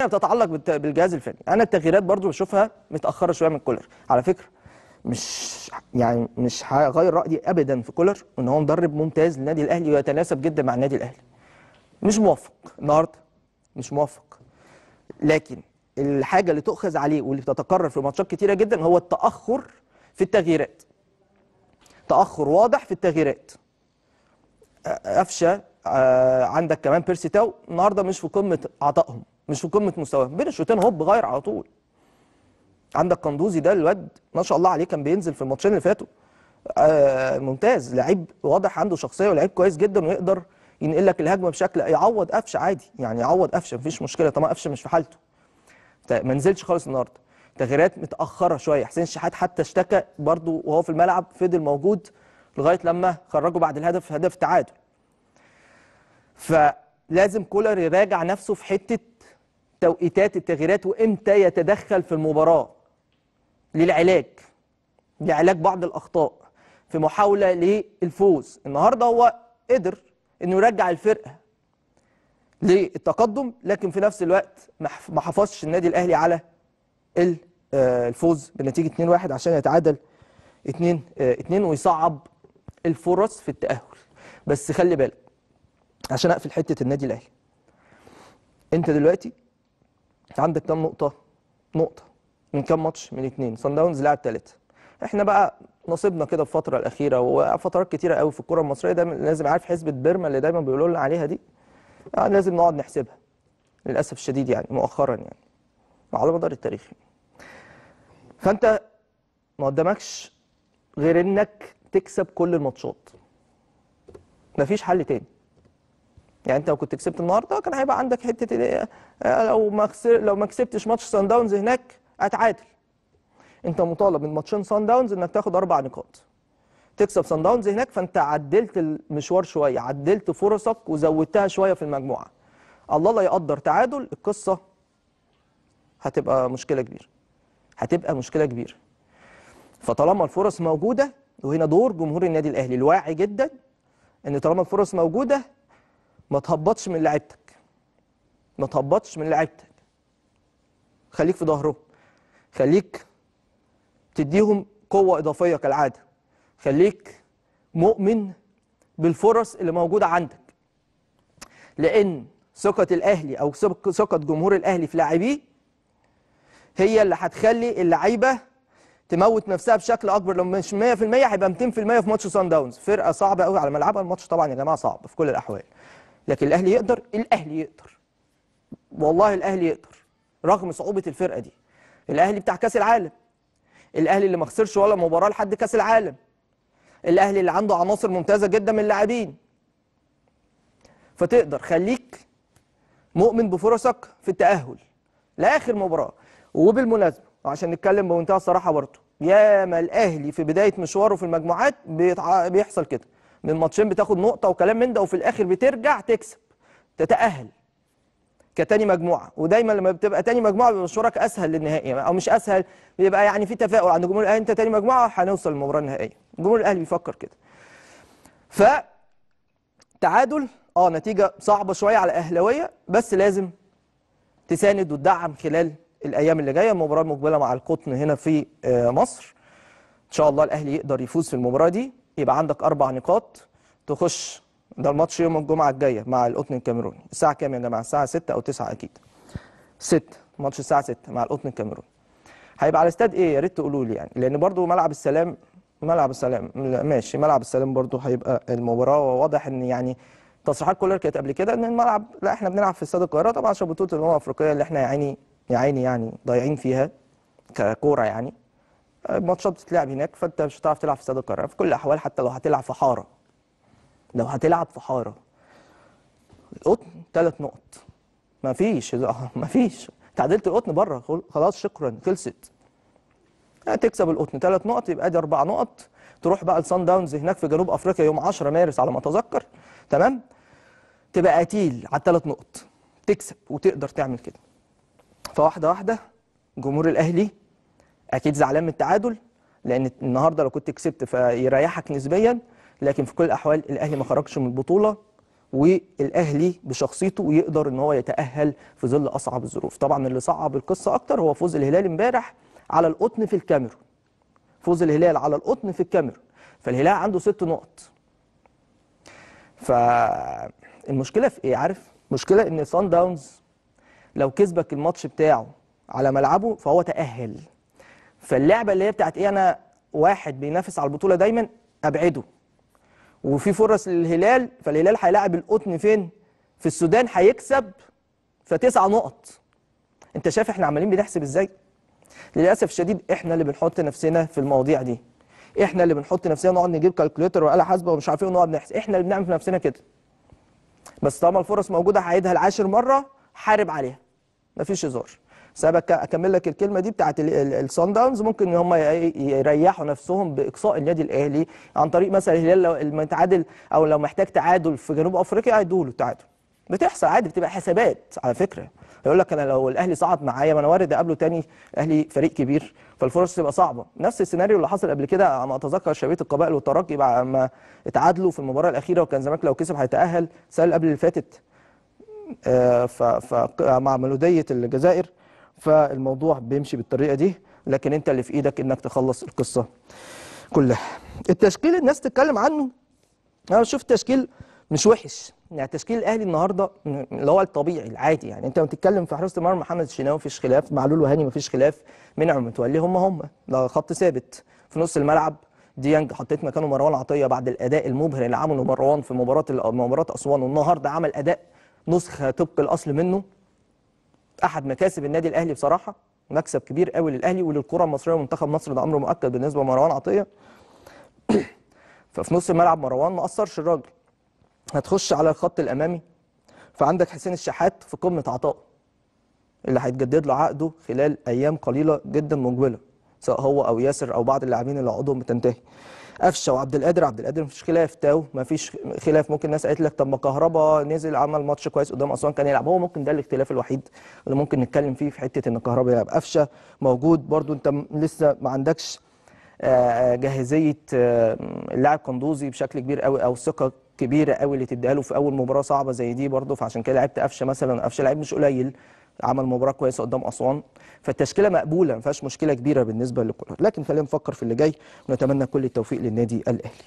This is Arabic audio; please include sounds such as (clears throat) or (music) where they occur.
يعني بتتعلق بالجهاز الفني انا التغييرات برضو بشوفها متاخره شويه من كولر على فكره مش يعني مش هغير رايي ابدا في كولر ان هو مدرب ممتاز للنادي الاهلي ويتناسب جدا مع النادي الاهلي مش موفق النهارده مش موفق لكن الحاجه اللي تؤخذ عليه واللي بتتكرر في ماتشات كتيره جدا هو التاخر في التغييرات تاخر واضح في التغييرات قفشه عندك كمان بيرسي تاو النهارده مش في قمه عطائهم مش في قمه مستواه بين الشوطين هوب غير على طول عندك قندوزي ده الواد ما شاء الله عليه كان بينزل في الماتشين اللي فاتوا آه ممتاز لعيب واضح عنده شخصيه ولعيب كويس جدا ويقدر ينقل لك الهجمه بشكل يعوض قفشه عادي يعني يعوض قفشه مفيش مشكله طبعا قفشه مش في حالته ما نزلش خالص النهارده تغييرات متاخره شويه حسين الشحات حتى اشتكى برده وهو في الملعب فضل موجود لغايه لما خرجوا بعد الهدف هدف تعادل فلازم كولر يراجع نفسه في حته توقيتات التغييرات وامتى يتدخل في المباراه للعلاج لعلاج بعض الاخطاء في محاوله للفوز النهارده هو قدر انه يرجع الفرقه للتقدم لكن في نفس الوقت ما حافظش النادي الاهلي على آه، الفوز بنتيجه 2-1 عشان يتعادل 2 2 آه، ويصعب الفرص في التاهل بس خلي بالك عشان اقفل حته النادي الاهلي انت دلوقتي انت عندك كام نقطه نقطه من كام ماتش من اثنين، صن داونز لعب ثلاثه احنا بقى نصيبنا كده الفتره الاخيره وفترات كتيره قوي في الكره المصريه دايما لازم عارف حسبه بيرما اللي دايما بيقولوا لنا عليها دي يعني لازم نقعد نحسبها للاسف الشديد يعني مؤخرا يعني على مدار التاريخ فانت ما قدامكش غير انك تكسب كل الماتشات مفيش حل تاني يعني انت لو كنت كسبت النهارده كان هيبقى عندك حته إيه، آه، لو ما خسر لو ما كسبتش ماتش سان داونز هناك هتعادل انت مطالب من ماتشين سان داونز انك تاخد اربع نقاط تكسب سان داونز هناك فانت عدلت المشوار شويه عدلت فرصك وزودتها شويه في المجموعه الله لا يقدر تعادل القصه هتبقى مشكله كبيره هتبقى مشكله كبيره فطالما الفرص موجوده وهنا دور جمهور النادي الاهلي الواعي جدا ان طالما الفرص موجوده ما تهبطش من لعبتك ما تهبطش من لعبتك خليك في ظهرهم خليك تديهم قوه اضافيه كالعاده خليك مؤمن بالفرص اللي موجوده عندك لان ثقه الاهلي او ثقه جمهور الاهلي في لاعبيه هي اللي هتخلي اللعيبه تموت نفسها بشكل اكبر لو مش 100% هيبقى 200% في ماتش سان داونز فرقه صعبه قوي على ملعبها الماتش طبعا يا جماعه صعب في كل الاحوال لكن الأهلي يقدر الأهلي يقدر والله الأهلي يقدر رغم صعوبة الفرقة دي الأهلي بتاع كأس العالم الأهلي اللي ما خسرش ولا مباراة لحد كأس العالم الأهلي اللي عنده عناصر ممتازة جدا من اللاعبين فتقدر خليك مؤمن بفرصك في التأهل لآخر مباراة وبالمناسبة وعشان نتكلم بمنتهى الصراحة برضه ياما الأهلي في بداية مشواره في المجموعات بيحصل كده من ماتشين بتاخد نقطه وكلام من ده وفي الاخر بترجع تكسب تتاهل كتاني مجموعه ودايما لما بتبقى تاني مجموعه بيبقى اسهل للنهائي او مش اسهل بيبقى يعني في تفاؤل عند جمهور الاهلي انت تاني مجموعه هنوصل للمباراه النهائيه جمهور الاهلي بيفكر كده ف تعادل اه نتيجه صعبه شويه على أهلاوية بس لازم تساند وتدعم خلال الايام اللي جايه المباراه المقبله مع القطن هنا في آه، مصر ان شاء الله الاهلي يقدر يفوز في المباراه دي يبقى عندك اربع نقاط تخش ده الماتش يوم الجمعه الجايه مع القطن الكاميروني الساعه كام يا جماعه الساعه 6 او 9 اكيد 6 ماتش الساعه 6 مع القطن الكاميروني هيبقى على استاد ايه يا ريت تقولوا لي يعني لان برده ملعب السلام ملعب السلام ماشي ملعب السلام برده هيبقى المباراه وواضح ان يعني تصريحات كولر كانت قبل كده ان الملعب لا احنا بنلعب في استاد القاهره طبعا عشان بطوله الامم الافريقيه اللي احنا يا عيني يا عيني يعني ضايعين فيها ككوره يعني الماتشات بتتلعب هناك فانت مش هتعرف تلعب في استاد القاهره في كل الاحوال حتى لو هتلعب في حاره لو هتلعب في حاره القطن ثلاث نقط مفيش (laughs) آه، مفيش تعادلت القطن بره خلاص شكرا خلصت هتكسب القطن ثلاث نقط يبقى دي اربع نقط تروح بقى لسان داونز هناك في جنوب افريقيا يوم 10 مارس على ما اتذكر تمام تبقى قتيل على الثلاث نقط تكسب وتقدر تعمل كده فواحده واحده جمهور الاهلي اكيد زعلان من التعادل لان النهارده لو كنت كسبت فيريحك نسبيا لكن في كل الاحوال الاهلي ما خرجش من البطوله والاهلي بشخصيته يقدر ان هو يتاهل في ظل اصعب الظروف طبعا اللي صعب القصه اكتر هو فوز الهلال امبارح على القطن في الكاميرون فوز الهلال على القطن في الكاميرون فالهلال عنده ست نقط فالمشكله في ايه عارف مشكله ان سان داونز لو كسبك الماتش بتاعه على ملعبه فهو تاهل فاللعبه اللي هي بتاعت ايه انا واحد بينافس على البطوله دايما ابعده وفي فرص للهلال فالهلال هيلاعب القطن فين في السودان هيكسب فتسع نقط انت شايف احنا عمالين بنحسب ازاي للاسف الشديد احنا اللي بنحط نفسنا في المواضيع دي احنا اللي بنحط نفسنا نقعد نجيب كالكوليتر وآلة حاسبه ومش عارفين إيه ونقعد نحسب احنا اللي بنعمل في نفسنا كده بس طالما الفرص موجوده هعيدها العاشر مره حارب عليها مفيش هزار سابك اكمل لك الكلمه دي بتاعت الصن داونز ممكن ان هم يريحوا نفسهم باقصاء النادي الاهلي عن طريق مثلا الهلال لو المتعادل او لو محتاج تعادل في جنوب افريقيا هيدوا له تعادل بتحصل عادي بتبقى حسابات على فكره يقول لك انا لو الاهلي صعد معايا ما انا وارد اقابله تاني الاهلي فريق كبير فالفرص تبقى صعبه نفس السيناريو اللي حصل قبل كده على ما اتذكر شبيه القبائل والترجي بعد ما اتعادلوا في المباراه الاخيره وكان زمانك لو كسب هيتاهل السنه اللي قبل اللي فاتت آه ف مع ملوديه الجزائر فالموضوع بيمشي بالطريقه دي لكن انت اللي في ايدك انك تخلص القصه كلها التشكيل الناس تتكلم عنه انا بشوف تشكيل مش وحش يعني تشكيل الاهلي النهارده اللي هو الطبيعي العادي يعني انت بتتكلم في حراسه المرمى محمد الشناوي مفيش خلاف معلول وهاني مفيش خلاف منعم متولي هم هم ده خط ثابت في نص الملعب ديانج حطيت مكانه مروان عطيه بعد الاداء المبهر اللي عمله مروان في مباراه مباراه اسوان والنهارده عمل اداء نسخه طبق الاصل منه احد مكاسب النادي الاهلي بصراحه مكسب كبير قوي للاهلي وللكره المصريه ومنتخب مصر ده امر مؤكد بالنسبه لمروان عطيه (clears throat) ففي نص الملعب مروان ما قصرش الراجل هتخش على الخط الامامي فعندك حسين الشحات في قمه عطائه اللي هيتجدد له عقده خلال ايام قليله جدا مقبله سواء هو او ياسر او بعض اللاعبين اللي عقودهم بتنتهي قفشه وعبد القادر عبد القادر مفيش خلاف تاو مفيش خلاف ممكن الناس قالت لك طب ما كهربا نزل عمل ماتش كويس قدام اسوان كان يلعب هو ممكن ده الاختلاف الوحيد اللي ممكن نتكلم فيه في حته ان كهربا يلعب قفشه موجود برده انت لسه ما عندكش آه، آه، جاهزيه آه، اللاعب قندوزي بشكل كبير قوي او ثقه كبيره قوي اللي تديها له في اول مباراه صعبه زي دي برده فعشان كده لعبت قفشه مثلا قفشه لعيب مش قليل عمل مباراه كويسه قدام اسوان فالتشكيله مقبوله ما فيهاش مشكله كبيره بالنسبه للكره لكن خلينا نفكر في اللي جاي ونتمنى كل التوفيق للنادي الاهلي